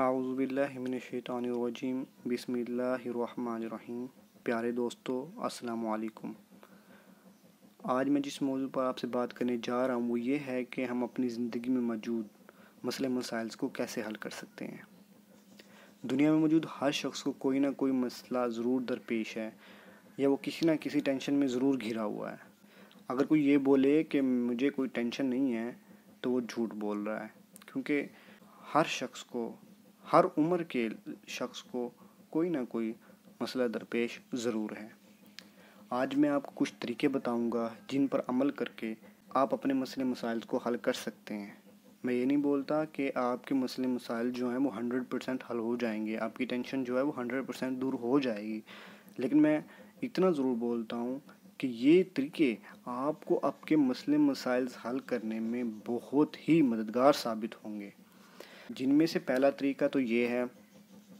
اعوذ باللہ من الشیطان الرجیم بسم اللہ الرحمن الرحیم پیارے دوستو السلام علیکم آج میں جس موضوع پر آپ سے بات کرنے جا رہا ہوں وہ یہ ہے کہ ہم اپنی زندگی میں موجود مسئلے مسائل کو کیسے حل کر سکتے ہیں دنیا میں موجود ہر شخص کو کوئی نہ کوئی مسئلہ ضرور درپیش ہے یا وہ کسی نہ کسی ٹینشن میں ضرور گھرا ہوا ہے اگر کوئی یہ بولے کہ مجھے کوئی ٹینشن نہیں ہے تو وہ جھوٹ بول رہا ہے کیونکہ ہر شخص کو ہر عمر کے شخص کو کوئی نہ کوئی مسئلہ درپیش ضرور ہے آج میں آپ کو کچھ طریقے بتاؤں گا جن پر عمل کر کے آپ اپنے مسئلے مسائل کو حل کر سکتے ہیں میں یہ نہیں بولتا کہ آپ کے مسئلے مسائل جو ہیں وہ ہنڈریڈ پرسینٹ حل ہو جائیں گے آپ کی ٹینشن جو ہے وہ ہنڈریڈ پرسینٹ دور ہو جائے گی لیکن میں اتنا ضرور بولتا ہوں کہ یہ طریقے آپ کو آپ کے مسئلے مسائل حل کرنے میں بہت ہی مددگار ثابت ہوں گے جن میں سے پہلا طریقہ تو یہ ہے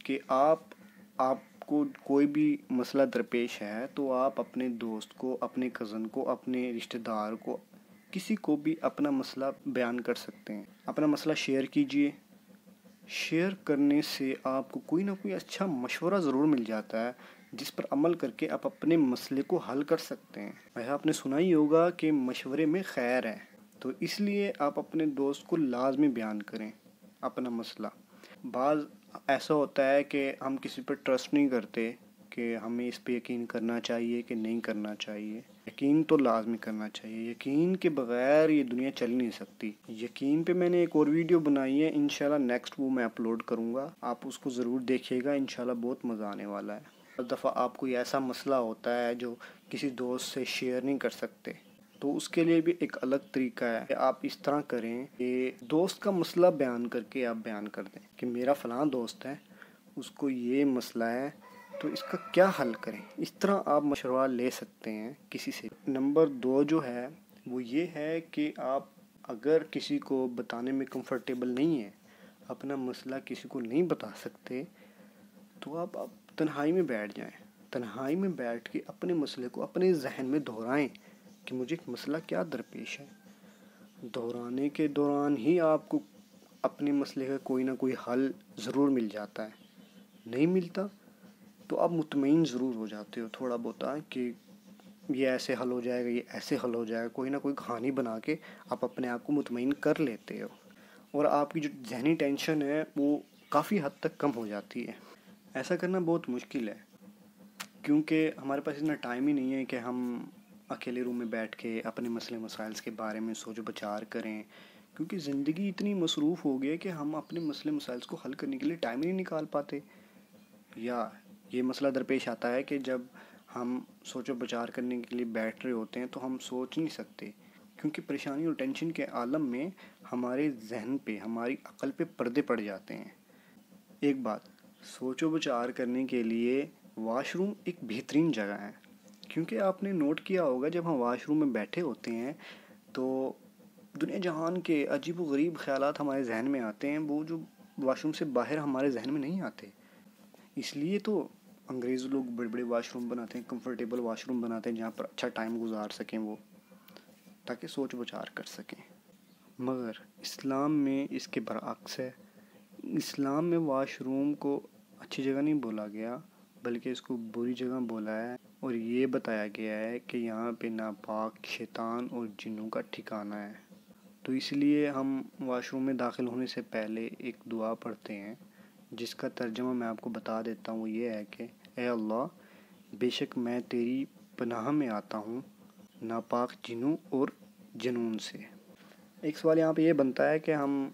کہ آپ آپ کو کوئی بھی مسئلہ درپیش ہے تو آپ اپنے دوست کو اپنے کزن کو اپنے رشتہ دار کو کسی کو بھی اپنا مسئلہ بیان کر سکتے ہیں اپنا مسئلہ شیئر کیجئے شیئر کرنے سے آپ کو کوئی نہ کوئی اچھا مشورہ ضرور مل جاتا ہے جس پر عمل کر کے آپ اپنے مسئلے کو حل کر سکتے ہیں ویسے آپ نے سنا ہی ہوگا کہ مشورے میں خیر ہے تو اس لیے آپ اپنے دوست کو لازمی بیان کریں اپنا مسئلہ بعض ایسا ہوتا ہے کہ ہم کسی پر ٹرسٹ نہیں کرتے کہ ہمیں اس پہ یقین کرنا چاہیے کہ نہیں کرنا چاہیے یقین تو لازمی کرنا چاہیے یقین کے بغیر یہ دنیا چل نہیں سکتی یقین پہ میں نے ایک اور ویڈیو بنائی ہے انشاءاللہ نیکسٹ وہ میں اپلوڈ کروں گا آپ اس کو ضرور دیکھیے گا انشاءاللہ بہت مزہ آنے والا ہے ہر دفعہ آپ کوئی ایسا مسئلہ ہوتا ہے جو کسی دوست سے شیئر نہیں کر سکتے تو اس کے لیے بھی ایک الگ طریقہ ہے کہ آپ اس طرح کریں کہ دوست کا مسئلہ بیان کر کے آپ بیان کر دیں کہ میرا فلاں دوست ہے اس کو یہ مسئلہ ہے تو اس کا کیا حل کریں اس طرح آپ مشورہ لے سکتے ہیں کسی سے نمبر دو جو ہے وہ یہ ہے کہ آپ اگر کسی کو بتانے میں کمفرٹیبل نہیں ہے اپنا مسئلہ کسی کو نہیں بتا سکتے تو آپ تنہائی میں بیٹھ جائیں تنہائی میں بیٹھ کے اپنے مسئلے کو اپنے ذہن میں دہرائیں کہ مجھے ایک مسئلہ کیا درپیش ہے دورانے کے دوران ہی آپ کو اپنے مسئلے کا کوئی نہ کوئی حل ضرور مل جاتا ہے نہیں ملتا تو آپ مطمئن ضرور ہو جاتے ہو تھوڑا بہت کہ یہ ایسے حل ہو جائے گا یہ ایسے حل ہو جائے گا کوئی نہ کوئی کہانی بنا کے آپ اپنے آپ کو مطمئن کر لیتے ہو اور آپ کی جو ذہنی ٹینشن ہے وہ کافی حد تک کم ہو جاتی ہے ایسا کرنا بہت مشکل ہے کیونکہ ہمارے پاس اتنا ٹائم ہی نہیں ہے کہ ہم اکیلے روم میں بیٹھ کے اپنے مسئلے مسائل کے بارے میں سوچ و بچار کریں کیونکہ زندگی اتنی مصروف ہو گئی ہے کہ ہم اپنے مسئلے مسائل کو حل کرنے کے لیے ٹائم نہیں نکال پاتے یا یہ مسئلہ درپیش آتا ہے کہ جب ہم سوچ و بچار کرنے کے لیے بیٹھ رہے ہوتے ہیں تو ہم سوچ نہیں سکتے کیونکہ پریشانی اور ٹینشن کے عالم میں ہمارے ذہن پہ ہماری عقل پہ پردے پڑ جاتے ہیں ایک بات سوچ و بچار کرنے کے لیے واش روم ایک بہترین جگہ ہے کیونکہ آپ نے نوٹ کیا ہوگا جب ہم واش روم میں بیٹھے ہوتے ہیں تو دنیا جہان کے عجیب و غریب خیالات ہمارے ذہن میں آتے ہیں وہ جو واش روم سے باہر ہمارے ذہن میں نہیں آتے اس لیے تو انگریز لوگ بڑے بڑے واش روم بناتے ہیں کمفرٹیبل واش روم بناتے ہیں جہاں پر اچھا ٹائم گزار سکیں وہ تاکہ سوچ بچار کر سکیں مگر اسلام میں اس کے برعکس ہے اسلام میں واش روم کو اچھی جگہ نہیں بولا گیا بلکہ اس کو بری جگہ بولا ہے اور یہ بتایا گیا ہے کہ یہاں پہ ناپاک شیطان اور جنوں کا ٹھکانہ ہے تو اس لیے ہم واش روم میں داخل ہونے سے پہلے ایک دعا پڑھتے ہیں جس کا ترجمہ میں آپ کو بتا دیتا ہوں وہ یہ ہے کہ اے اللہ بے شک میں تیری پناہ میں آتا ہوں ناپاک جنوں اور جنون سے ایک سوال یہاں پہ یہ بنتا ہے کہ ہم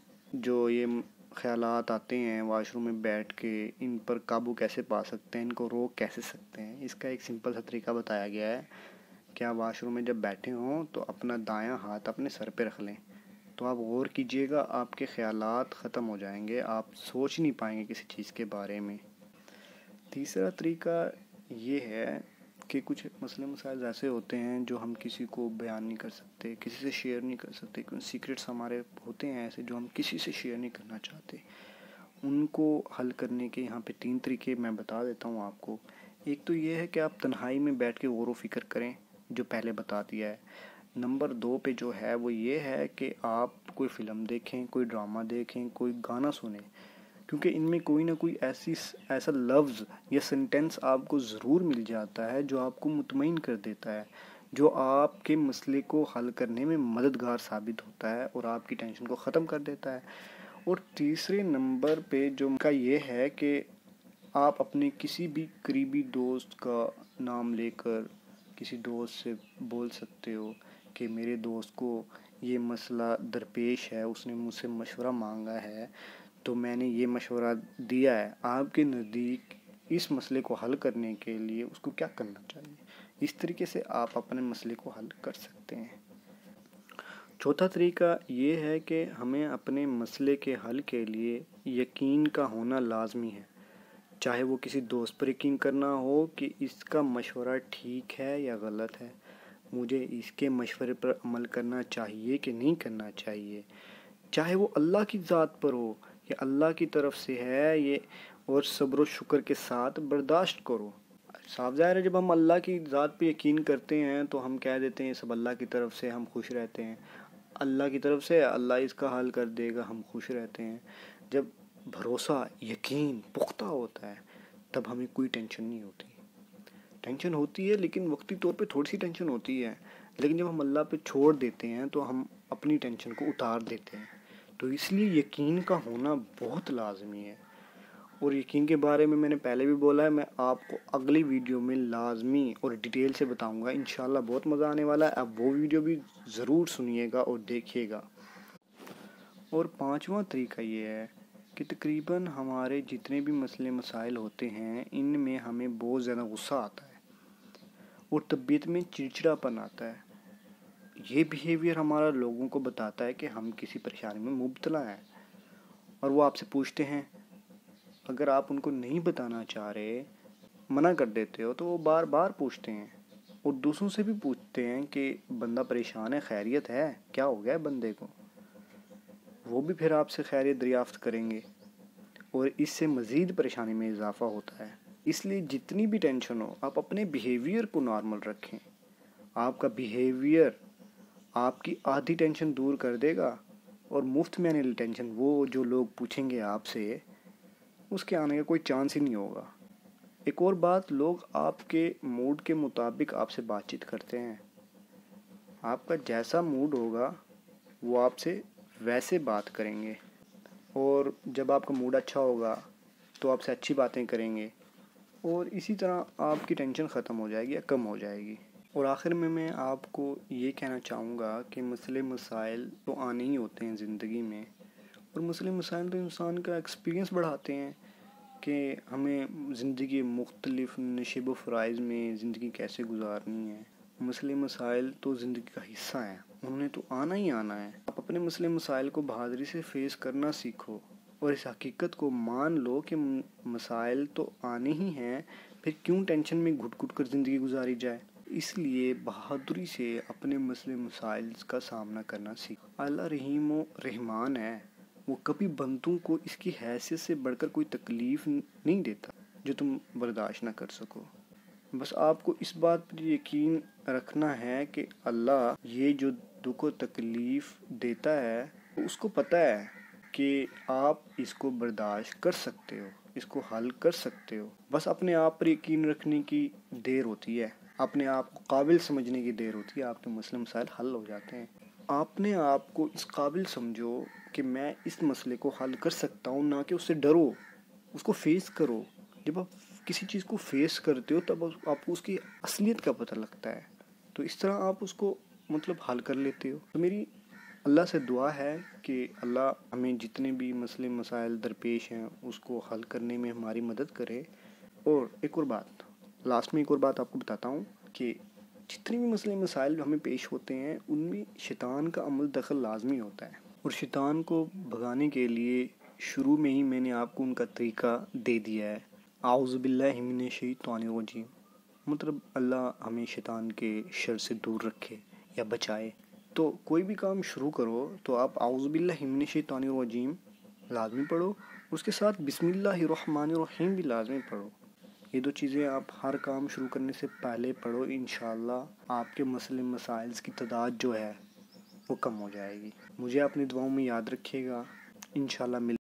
جو یہ خیالات آتے ہیں واش روم میں بیٹھ کے ان پر قابو کیسے پا سکتے ہیں ان کو روک کیسے سکتے ہیں اس کا ایک سمپل سا طریقہ بتایا گیا ہے کہ آپ واش روم میں جب بیٹھے ہوں تو اپنا دایاں ہاتھ اپنے سر پہ رکھ لیں تو آپ غور کیجئے گا آپ کے خیالات ختم ہو جائیں گے آپ سوچ نہیں پائیں گے کسی چیز کے بارے میں تیسرا طریقہ یہ ہے کہ کچھ مسئلے مسائل ایسے ہوتے ہیں جو ہم کسی کو بیان نہیں کر سکتے کسی سے شیئر نہیں کر سکتے سیکرٹس ہمارے ہوتے ہیں ایسے جو ہم کسی سے شیئر نہیں کرنا چاہتے ان کو حل کرنے کے یہاں پہ تین طریقے میں بتا دیتا ہوں آپ کو ایک تو یہ ہے کہ آپ تنہائی میں بیٹھ کے غور و فکر کریں جو پہلے بتا دیا ہے نمبر دو پہ جو ہے وہ یہ ہے کہ آپ کوئی فلم دیکھیں کوئی ڈرامہ دیکھیں کوئی گانا سنیں کیونکہ ان میں کوئی نہ کوئی ایسی ایسا لفظ یا سنٹینس آپ کو ضرور مل جاتا ہے جو آپ کو مطمئن کر دیتا ہے جو آپ کے مسئلے کو حل کرنے میں مددگار ثابت ہوتا ہے اور آپ کی ٹینشن کو ختم کر دیتا ہے اور تیسرے نمبر پہ جو کا یہ ہے کہ آپ اپنے کسی بھی قریبی دوست کا نام لے کر کسی دوست سے بول سکتے ہو کہ میرے دوست کو یہ مسئلہ درپیش ہے اس نے مجھ سے مشورہ مانگا ہے تو میں نے یہ مشورہ دیا ہے آپ کے نزدیک اس مسئلے کو حل کرنے کے لیے اس کو کیا کرنا چاہیے اس طریقے سے آپ اپنے مسئلے کو حل کر سکتے ہیں چوتھا طریقہ یہ ہے کہ ہمیں اپنے مسئلے کے حل کے لیے یقین کا ہونا لازمی ہے چاہے وہ کسی دوست پر یقین کرنا ہو کہ اس کا مشورہ ٹھیک ہے یا غلط ہے مجھے اس کے مشورے پر عمل کرنا چاہیے کہ نہیں کرنا چاہیے چاہے وہ اللہ کی ذات پر ہو یہ اللہ کی طرف سے ہے یہ اور صبر و شکر کے ساتھ برداشت کرو صاف ظاہر ہے جب ہم اللہ کی ذات پہ یقین کرتے ہیں تو ہم کہہ دیتے ہیں سب اللہ کی طرف سے ہم خوش رہتے ہیں اللہ کی طرف سے اللہ اس کا حل کر دے گا ہم خوش رہتے ہیں جب بھروسہ یقین پختہ ہوتا ہے تب ہمیں کوئی ٹینشن نہیں ہوتی ٹینشن ہوتی ہے لیکن وقتی طور پہ تھوڑی سی ٹینشن ہوتی ہے لیکن جب ہم اللہ پہ چھوڑ دیتے ہیں تو ہم اپنی ٹینشن کو اتار دیتے ہیں تو اس لیے یقین کا ہونا بہت لازمی ہے اور یقین کے بارے میں میں نے پہلے بھی بولا ہے میں آپ کو اگلی ویڈیو میں لازمی اور ڈیٹیل سے بتاؤں گا انشاءاللہ بہت مزہ آنے والا ہے آپ وہ ویڈیو بھی ضرور سنیے گا اور دیکھیے گا اور پانچواں طریقہ یہ ہے کہ تقریباً ہمارے جتنے بھی مسئلے مسائل ہوتے ہیں ان میں ہمیں بہت زیادہ غصہ آتا ہے اور طبیعت میں چڑچڑاپن آتا ہے یہ بیہیویئر ہمارا لوگوں کو بتاتا ہے کہ ہم کسی پریشانی میں مبتلا ہیں اور وہ آپ سے پوچھتے ہیں اگر آپ ان کو نہیں بتانا چاہ رہے منع کر دیتے ہو تو وہ بار بار پوچھتے ہیں اور دوسروں سے بھی پوچھتے ہیں کہ بندہ پریشان ہے خیریت ہے کیا ہو گیا ہے بندے کو وہ بھی پھر آپ سے خیریت دریافت کریں گے اور اس سے مزید پریشانی میں اضافہ ہوتا ہے اس لیے جتنی بھی ٹینشن ہو آپ اپنے بیہیویئر کو نارمل رکھیں آپ کا بیہیویئر آپ کی آدھی ٹینشن دور کر دے گا اور مفت میں آنے والی یعنی ٹینشن وہ جو لوگ پوچھیں گے آپ سے اس کے آنے کا کوئی چانس ہی نہیں ہوگا ایک اور بات لوگ آپ کے موڈ کے مطابق آپ سے بات چیت کرتے ہیں آپ کا جیسا موڈ ہوگا وہ آپ سے ویسے بات کریں گے اور جب آپ کا موڈ اچھا ہوگا تو آپ سے اچھی باتیں کریں گے اور اسی طرح آپ کی ٹینشن ختم ہو جائے گی یا کم ہو جائے گی اور آخر میں میں آپ کو یہ کہنا چاہوں گا کہ مسئلے مسائل تو آنے ہی ہوتے ہیں زندگی میں اور مسئلے مسائل تو انسان کا ایکسپیرینس بڑھاتے ہیں کہ ہمیں زندگی مختلف نشب و فرائض میں زندگی کیسے گزارنی ہے مسئلے مسائل تو زندگی کا حصہ ہیں انہیں تو آنا ہی آنا ہے آپ اپنے مسئلے مسائل کو بہادری سے فیس کرنا سیکھو اور اس حقیقت کو مان لو کہ مسائل تو آنے ہی ہیں پھر کیوں ٹینشن میں گھٹ گھٹ کر زندگی گزاری جائے اس لیے بہادری سے اپنے مسئلے مسائل کا سامنا کرنا سیکھو اللہ رحیم و رحمان ہے وہ کبھی بندوں کو اس کی حیثیت سے بڑھ کر کوئی تکلیف نہیں دیتا جو تم برداشت نہ کر سکو بس آپ کو اس بات پر یقین رکھنا ہے کہ اللہ یہ جو دکھ و تکلیف دیتا ہے اس کو پتہ ہے کہ آپ اس کو برداشت کر سکتے ہو اس کو حل کر سکتے ہو بس اپنے آپ پر یقین رکھنے کی دیر ہوتی ہے اپنے آپ کو قابل سمجھنے کی دیر ہوتی ہے آپ کے مسئلے مسائل حل ہو جاتے ہیں آپ نے آپ کو اس قابل سمجھو کہ میں اس مسئلے کو حل کر سکتا ہوں نہ کہ اس سے ڈرو اس کو فیس کرو جب آپ کسی چیز کو فیس کرتے ہو تب آپ کو اس کی اصلیت کا پتہ لگتا ہے تو اس طرح آپ اس کو مطلب حل کر لیتے ہو تو میری اللہ سے دعا ہے کہ اللہ ہمیں جتنے بھی مسئلے مسائل درپیش ہیں اس کو حل کرنے میں ہماری مدد کرے اور ایک اور بات لاسٹ میں ایک اور بات آپ کو بتاتا ہوں کہ جتنے بھی مسئلے مسائل ہمیں پیش ہوتے ہیں ان میں شیطان کا عمل دخل لازمی ہوتا ہے اور شیطان کو بھگانے کے لیے شروع میں ہی میں نے آپ کو ان کا طریقہ دے دیا ہے باللہ بلّمن شیطان الرجیم مطلب اللہ ہمیں شیطان کے شر سے دور رکھے یا بچائے تو کوئی بھی کام شروع کرو تو آپ باللہ بلّمن شیطان الرجیم لازمی پڑھو اس کے ساتھ بسم اللہ الرحمن الرحیم بھی لازمی پڑھو یہ دو چیزیں آپ ہر کام شروع کرنے سے پہلے پڑھو انشاءاللہ آپ کے مسئلے مسائل کی تعداد جو ہے وہ کم ہو جائے گی مجھے اپنی دعاؤں میں یاد رکھیے گا انشاءاللہ مل